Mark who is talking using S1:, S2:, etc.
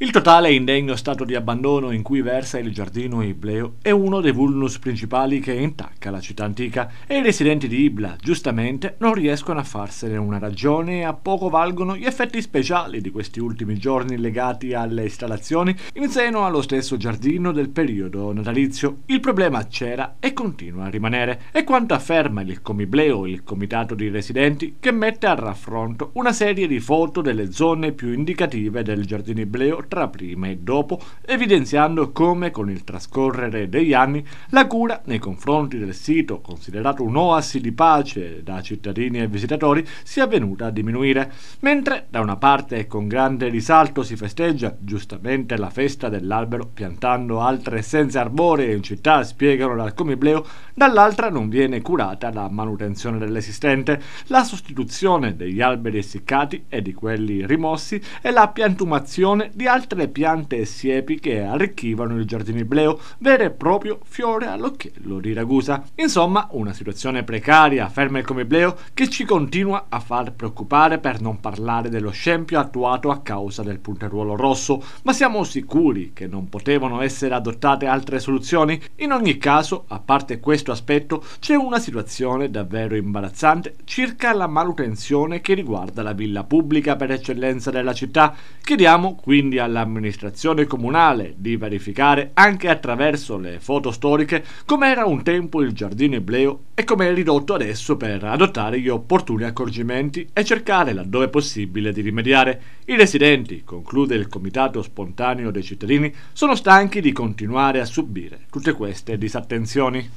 S1: Il totale e indegno stato di abbandono in cui versa il giardino ibleo è uno dei vulnus principali che intacca la città antica e i residenti di Ibla, giustamente, non riescono a farsene una ragione e a poco valgono gli effetti speciali di questi ultimi giorni legati alle installazioni in seno allo stesso giardino del periodo natalizio. Il problema c'era e continua a rimanere, è quanto afferma il Comibleo, il comitato di residenti, che mette a raffronto una serie di foto delle zone più indicative del giardino ibleo tra prima e dopo, evidenziando come con il trascorrere degli anni la cura nei confronti del sito, considerato un'oasi di pace da cittadini e visitatori, sia venuta a diminuire. Mentre da una parte con grande risalto si festeggia giustamente la festa dell'albero piantando altre essenze arboree in città, spiegano dal comibleo, dall'altra non viene curata la manutenzione dell'esistente, la sostituzione degli alberi essiccati e di quelli rimossi e la piantumazione di altri altre piante e siepi che arricchivano il giardino ibleo, vero e proprio fiore all'occhiello di Ragusa. Insomma, una situazione precaria, ferma e come ibleo, che ci continua a far preoccupare per non parlare dello scempio attuato a causa del punteruolo rosso, ma siamo sicuri che non potevano essere adottate altre soluzioni? In ogni caso, a parte questo aspetto, c'è una situazione davvero imbarazzante circa la manutenzione che riguarda la villa pubblica per eccellenza della città. Chiediamo quindi al all'amministrazione comunale di verificare anche attraverso le foto storiche com'era un tempo il giardino ebleo e com'è ridotto adesso per adottare gli opportuni accorgimenti e cercare laddove possibile di rimediare. I residenti, conclude il comitato spontaneo dei cittadini, sono stanchi di continuare a subire tutte queste disattenzioni.